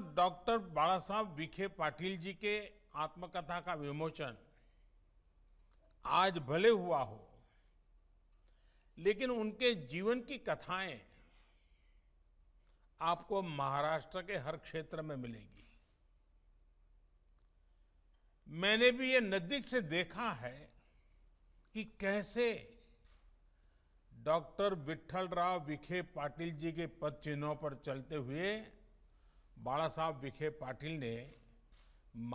doctor बाला साहब विखे पाटिल जी के आत्मकथा का विमोचन आज भले हुआ हो लेकिन उनके जीवन की कथाएं आपको महाराष्ट्र के हर क्षेत्र में मिलेगी मैंने भी ये नजदीक से देखा है कि कैसे डॉक्टर विठल राव विखे पाटिल जी के पद चिन्हों पर चलते हुए बाला साहब विखे पाटिल ने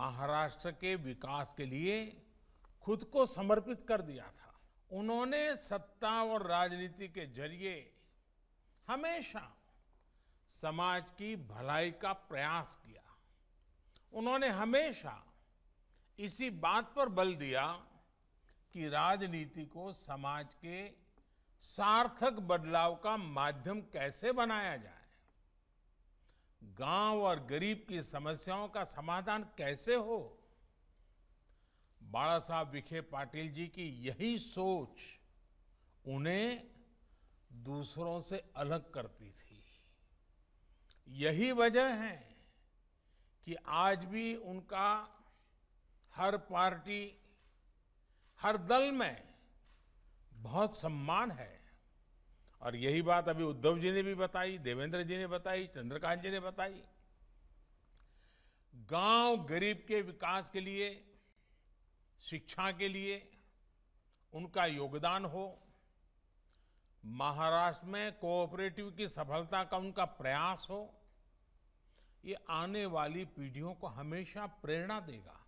महाराष्ट्र के विकास के लिए खुद को समर्पित कर दिया था उन्होंने सत्ता और राजनीति के जरिए हमेशा समाज की भलाई का प्रयास किया उन्होंने हमेशा इसी बात पर बल दिया कि राजनीति को समाज के सार्थक बदलाव का माध्यम कैसे बनाया जाए गांव और गरीब की समस्याओं का समाधान कैसे हो बाला साहब विखे पाटिल जी की यही सोच उन्हें दूसरों से अलग करती थी यही वजह है कि आज भी उनका हर पार्टी हर दल में बहुत सम्मान है और यही बात अभी उद्धव जी ने भी बताई देवेंद्र जी ने बताई चंद्रकांत जी ने बताई गांव गरीब के विकास के लिए शिक्षा के लिए उनका योगदान हो महाराष्ट्र में कोऑपरेटिव की सफलता का उनका प्रयास हो ये आने वाली पीढ़ियों को हमेशा प्रेरणा देगा